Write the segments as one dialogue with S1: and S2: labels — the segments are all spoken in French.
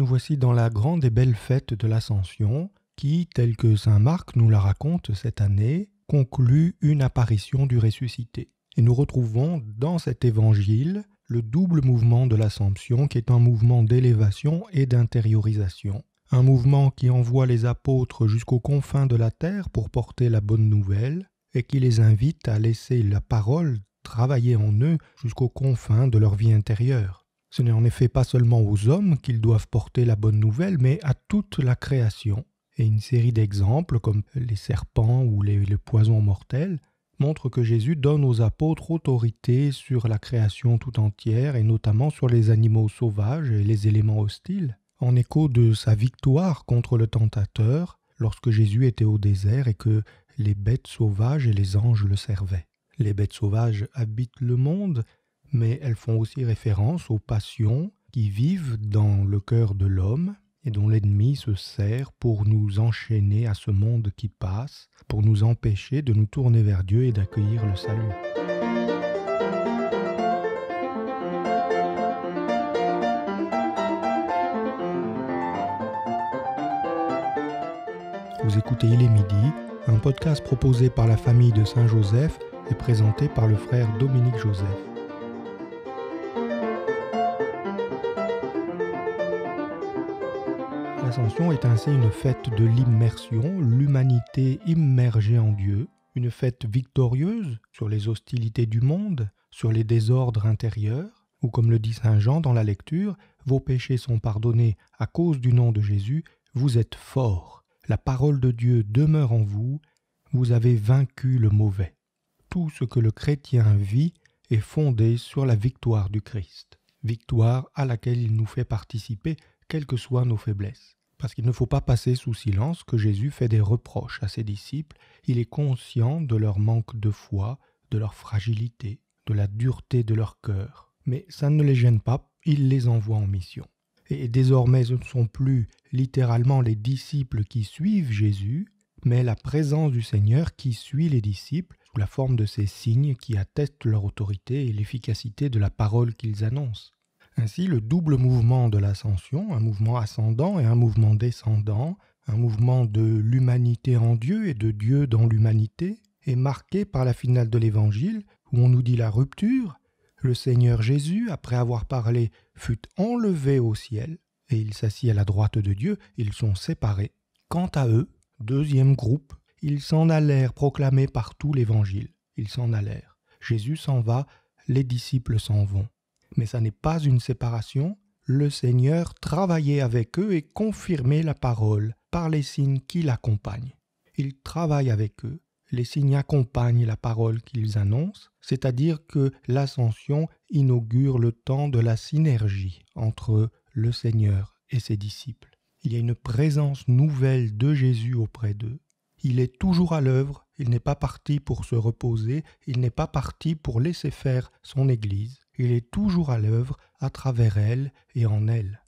S1: nous voici dans la grande et belle fête de l'Ascension, qui, telle que Saint Marc nous la raconte cette année, conclut une apparition du ressuscité. Et nous retrouvons dans cet évangile le double mouvement de l'Assomption, qui est un mouvement d'élévation et d'intériorisation. Un mouvement qui envoie les apôtres jusqu'aux confins de la terre pour porter la bonne nouvelle, et qui les invite à laisser la parole travailler en eux jusqu'aux confins de leur vie intérieure. Ce n'est en effet pas seulement aux hommes qu'ils doivent porter la bonne nouvelle, mais à toute la création. Et une série d'exemples, comme les serpents ou les, poisons mortels, montrent que Jésus donne aux apôtres autorité sur la création tout entière, et notamment sur les animaux sauvages et les éléments hostiles, en écho de sa victoire contre le tentateur lorsque Jésus était au désert et que les bêtes sauvages et les anges le servaient. Les bêtes sauvages habitent le monde, mais elles font aussi référence aux passions qui vivent dans le cœur de l'homme et dont l'ennemi se sert pour nous enchaîner à ce monde qui passe, pour nous empêcher de nous tourner vers Dieu et d'accueillir le salut. Vous écoutez Il est midi, un podcast proposé par la famille de Saint-Joseph et présenté par le frère Dominique Joseph. l'ascension est ainsi une fête de l'immersion, l'humanité immergée en Dieu, une fête victorieuse sur les hostilités du monde, sur les désordres intérieurs, ou comme le dit Saint Jean dans la lecture, vos péchés sont pardonnés à cause du nom de Jésus, vous êtes forts, la parole de Dieu demeure en vous, vous avez vaincu le mauvais. Tout ce que le chrétien vit est fondé sur la victoire du Christ, victoire à laquelle il nous fait participer, quelles que soient nos faiblesses parce qu'il ne faut pas passer sous silence que Jésus fait des reproches à ses disciples, il est conscient de leur manque de foi, de leur fragilité, de la dureté de leur cœur. Mais ça ne les gêne pas, il les envoie en mission. Et désormais ce ne sont plus littéralement les disciples qui suivent Jésus, mais la présence du Seigneur qui suit les disciples sous la forme de ces signes qui attestent leur autorité et l'efficacité de la parole qu'ils annoncent. Ainsi, le double mouvement de l'ascension, un mouvement ascendant et un mouvement descendant, un mouvement de l'humanité en Dieu et de Dieu dans l'humanité, est marqué par la finale de l'Évangile, où on nous dit la rupture, le Seigneur Jésus, après avoir parlé, fut enlevé au ciel, et il s'assit à la droite de Dieu, ils sont séparés. Quant à eux, deuxième groupe, ils s'en allèrent proclamés par tout l'Évangile. Ils s'en allèrent. Jésus s'en va, les disciples s'en vont mais ça n'est pas une séparation, le Seigneur travaillait avec eux et confirmait la parole par les signes qui l'accompagnent. Il travaille avec eux. Les signes accompagnent la parole qu'ils annoncent, c'est-à-dire que l'ascension inaugure le temps de la synergie entre le Seigneur et ses disciples. Il y a une présence nouvelle de Jésus auprès d'eux. Il est toujours à l'œuvre, il n'est pas parti pour se reposer, il n'est pas parti pour laisser faire son Église il est toujours à l'œuvre à travers elle et en elle.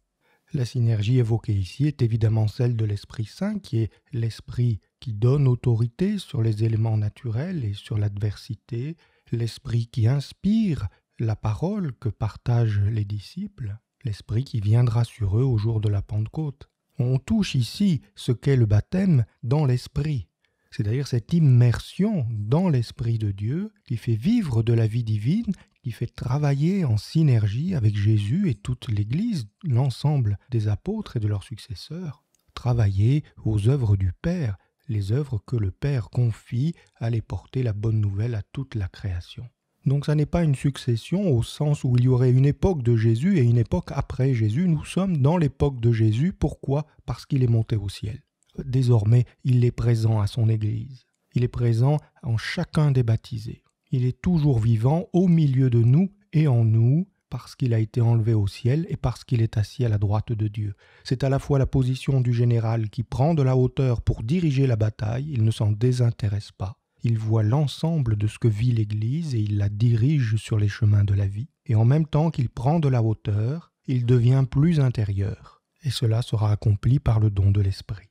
S1: La synergie évoquée ici est évidemment celle de l'Esprit Saint, qui est l'Esprit qui donne autorité sur les éléments naturels et sur l'adversité, l'Esprit qui inspire la parole que partagent les disciples, l'Esprit qui viendra sur eux au jour de la Pentecôte. On touche ici ce qu'est le baptême dans l'Esprit, c'est-à-dire cette immersion dans l'Esprit de Dieu qui fait vivre de la vie divine qui fait travailler en synergie avec Jésus et toute l'Église, l'ensemble des apôtres et de leurs successeurs, travailler aux œuvres du Père, les œuvres que le Père confie à les porter la bonne nouvelle à toute la création. Donc ça n'est pas une succession au sens où il y aurait une époque de Jésus et une époque après Jésus. Nous sommes dans l'époque de Jésus. Pourquoi Parce qu'il est monté au ciel. Désormais, il est présent à son Église. Il est présent en chacun des baptisés. Il est toujours vivant au milieu de nous et en nous, parce qu'il a été enlevé au ciel et parce qu'il est assis à la droite de Dieu. C'est à la fois la position du général qui prend de la hauteur pour diriger la bataille, il ne s'en désintéresse pas. Il voit l'ensemble de ce que vit l'Église et il la dirige sur les chemins de la vie. Et en même temps qu'il prend de la hauteur, il devient plus intérieur. Et cela sera accompli par le don de l'Esprit.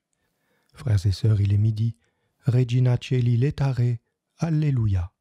S1: Frères et sœurs, il est midi. Regina celi letare. Alléluia.